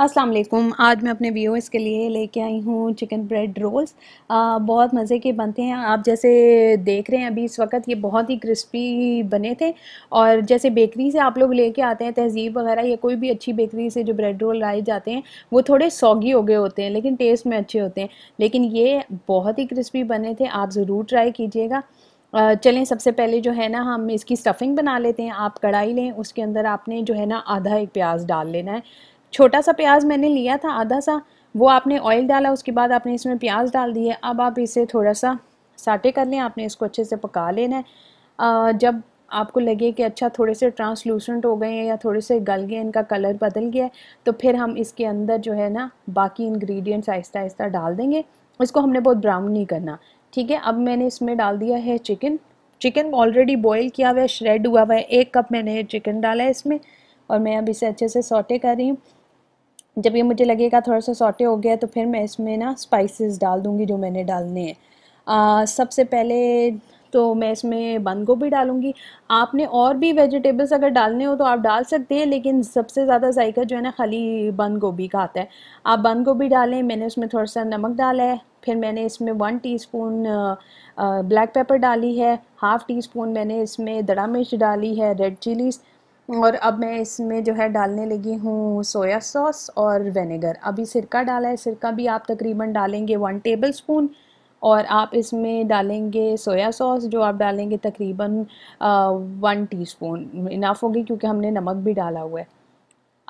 असलम आज मैं अपने व्यूअर्स के लिए लेके आई हूँ चिकन ब्रेड रोल्स आ, बहुत मज़े के बनते हैं आप जैसे देख रहे हैं अभी इस वक्त ये बहुत ही क्रिस्पी बने थे और जैसे बेकरी से आप लोग लेके आते हैं तहजीब वगैरह या कोई भी अच्छी बेकरी से जो ब्रेड रोल लाए जाते हैं वो थोड़े सौगी हो गए होते हैं लेकिन टेस्ट में अच्छे होते हैं लेकिन ये बहुत ही क्रिस्पी बने थे आप ज़रूर ट्राई कीजिएगा चलें सबसे पहले जो है ना हम इसकी स्टफ़िंग बना लेते हैं आप कढ़ाई लें उसके अंदर आपने जो है ना आधा एक प्याज डाल लेना है छोटा सा प्याज मैंने लिया था आधा सा वो आपने ऑयल डाला उसके बाद आपने इसमें प्याज डाल दिए अब आप इसे थोड़ा सा साटे कर लें आपने इसको अच्छे से पका लेना है जब आपको लगे कि अच्छा थोड़े से ट्रांसलूसेंट हो गए हैं या थोड़े से गल गए इनका कलर बदल गया है तो फिर हम इसके अंदर जो है ना बाकी इंग्रेडिएंट्स आहिस्ता आहिस्ता डाल देंगे इसको हमने बहुत ब्राउन नहीं करना ठीक है अब मैंने इसमें डाल दिया है चिकन चिकन ऑलरेडी बॉयल किया हुआ है श्रेड हुआ हुआ है एक कप मैंने चिकन डाला है इसमें और मैं अब इसे अच्छे से सॉटे कर रही हूँ जब ये मुझे लगेगा थोड़ा सा सॉटे हो गया तो फिर मैं इसमें ना स्पाइसेस डाल दूँगी जो मैंने डालने हैं सबसे पहले तो मैं इसमें बंद गोभी डालूंगी आपने और भी वेजिटेबल्स अगर डालने हो तो आप डाल सकते हैं लेकिन सबसे ज़्यादा जायका जो है ना खाली बंद गोभी का आता है आप बंद गोभी डालें मैंने उसमें थोड़ा सा नमक डाला है फिर मैंने इसमें वन टीस्पून ब्लैक पेपर डाली है हाफ़ टी स्पून मैंने इसमें दड़ा मिर्च डाली है रेड चिलीज़ और अब मैं इसमें जो है डालने लगी हूँ सोया सॉस और विनेगर अभी सिरका डाला है सिरका भी आप तकरीबन डालेंगे वन टेबल स्पून और आप इसमें डालेंगे सोया सॉस जो आप डालेंगे तकरीबन वन टीस्पून इनाफ होगी क्योंकि हमने नमक भी डाला हुआ है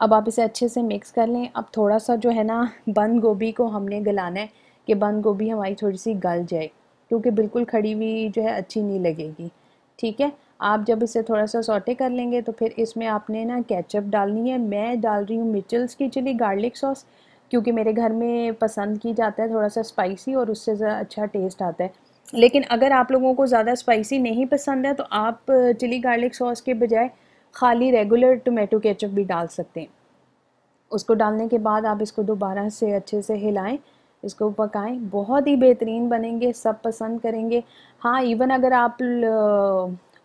अब आप इसे अच्छे से मिक्स कर लें अब थोड़ा सा जो है ना बंद गोभी को हमने गलाना है कि बंद गोभी हमारी थोड़ी सी गल जाए क्योंकि बिल्कुल खड़ी हुई जो है अच्छी नहीं लगेगी ठीक है आप जब इसे थोड़ा सा सोटे कर लेंगे तो फिर इसमें आपने ना केचप डालनी है मैं डाल रही हूँ मिचल्स की चिली गार्लिक सॉस क्योंकि मेरे घर में पसंद की जाता है थोड़ा सा स्पाइसी और उससे अच्छा टेस्ट आता है लेकिन अगर आप लोगों को ज़्यादा स्पाइसी नहीं पसंद है तो आप चिली गार्लिक सॉस के बजाय खाली रेगुलर टोमेटो केचप भी डाल सकते हैं उसको डालने के बाद आप इसको दोबारा से अच्छे से हिलाएं इसको पकाएं बहुत ही बेहतरीन बनेंगे सब पसंद करेंगे हाँ इवन अगर आप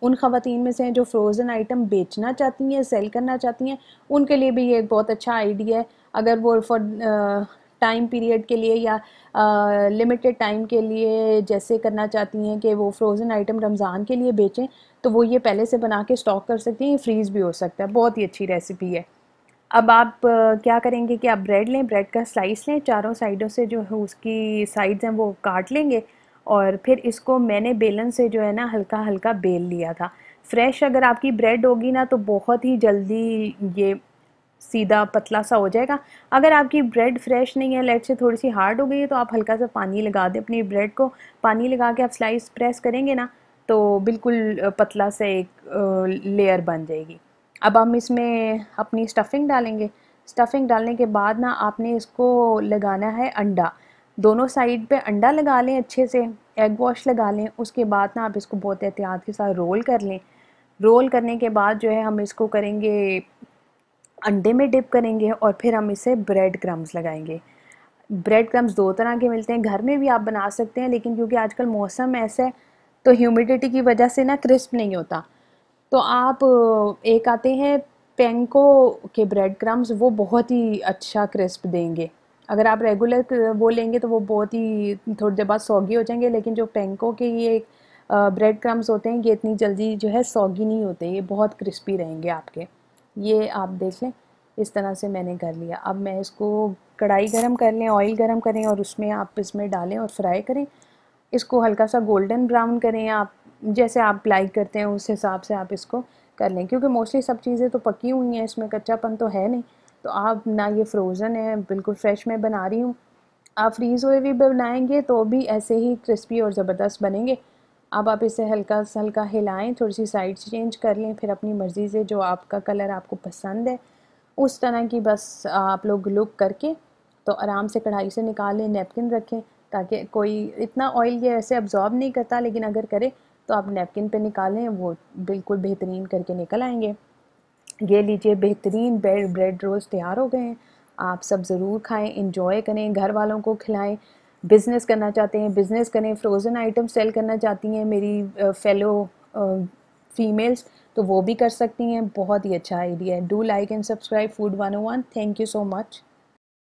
उन खातन में से हैं जो फ्रोज़न आइटम बेचना चाहती हैं सेल करना चाहती हैं उनके लिए भी ये एक बहुत अच्छा आइडिया है अगर वो फॉर टाइम पीरियड के लिए या लिमिटेड टाइम के लिए जैसे करना चाहती हैं कि वो फ्रोज़न आइटम रमज़ान के लिए बेचें तो वो ये पहले से बना के स्टॉक कर सकती हैं फ्रीज़ भी हो सकता है बहुत ही अच्छी रेसिपी है अब आप क्या करेंगे कि आप ब्रेड लें ब्रेड का स्लाइस लें चारों साइडों से जो है उसकी साइड्स हैं वो काट लेंगे और फिर इसको मैंने बेलन से जो है ना हल्का हल्का बेल लिया था फ्रेश अगर आपकी ब्रेड होगी ना तो बहुत ही जल्दी ये सीधा पतला सा हो जाएगा अगर आपकी ब्रेड फ्रेश नहीं है लेट से थोड़ी सी हार्ड हो गई है तो आप हल्का सा पानी लगा दें अपनी ब्रेड को पानी लगा के आप स्लाइस प्रेस करेंगे ना तो बिल्कुल पतला सा एक लेयर बन जाएगी अब हम इसमें अपनी स्टफिंग डालेंगे स्टफिंग डालने के बाद ना आपने इसको लगाना है अंडा दोनों साइड पे अंडा लगा लें अच्छे से एग वॉश लगा लें उसके बाद ना आप इसको बहुत एहतियात के साथ रोल कर लें रोल करने के बाद जो है हम इसको करेंगे अंडे में डिप करेंगे और फिर हम इसे ब्रेड क्रम्स लगाएंगे ब्रेड क्रम्स दो तरह के मिलते हैं घर में भी आप बना सकते हैं लेकिन क्योंकि आजकल मौसम ऐसा है तो ह्यूमिडिटी की वजह से ना क्रिस्प नहीं होता तो आप एक आते हैं पेंको के ब्रेड क्रम्स वो बहुत ही अच्छा क्रिस्प देंगे अगर आप रेगुलर वो लेंगे तो वो बहुत ही थोड़ी देर बाद सौगी हो जाएंगे लेकिन जो पेंको के ये ब्रेड क्रम्स होते हैं ये इतनी जल्दी जो है सौगी नहीं होते ये बहुत क्रिस्पी रहेंगे आपके ये आप देख लें इस तरह से मैंने कर लिया अब मैं इसको कढ़ाई गरम कर लें ऑयल गरम करें और उसमें आप इसमें डालें और फ्राई करें इसको हल्का सा गोल्डन ब्राउन करें आप जैसे आप लाइक करते हैं उस हिसाब से आप इसको कर लें क्योंकि मोस्टली सब चीज़ें तो पकी हुई हैं इसमें कच्चापन तो है नहीं तो आप ना ये फ्रोज़न है बिल्कुल फ्रेश में बना रही हूँ आप फ्रीज़ हुए भी बनाएंगे तो भी ऐसे ही क्रिस्पी और ज़बरदस्त बनेंगे अब आप इसे हल्का सा हल्का हिलाएं थोड़ी सी साइड चेंज कर लें फिर अपनी मर्ज़ी से जो आपका कलर आपको पसंद है उस तरह की बस आप लोग लुक करके तो आराम से कढ़ाई से निकालें नेपकिन रखें ताकि कोई इतना ऑयल ये ऐसे अब्जॉर्ब नहीं करता लेकिन अगर करें तो आप नेपकिन पे निकालें वो बिल्कुल बेहतरीन करके निकल आएंगे ये लीजिए बेहतरीन ब्रेड ब्रेड रोल्स तैयार हो गए हैं आप सब ज़रूर खाएं इंजॉय करें घर वालों को खिलाएं बिज़नेस करना चाहते हैं बिज़नेस करें फ्रोज़न आइटम सेल करना चाहती हैं मेरी फेलो फीमेल्स तो वो भी कर सकती हैं बहुत ही अच्छा आइडिया है do like and subscribe food one thank you so much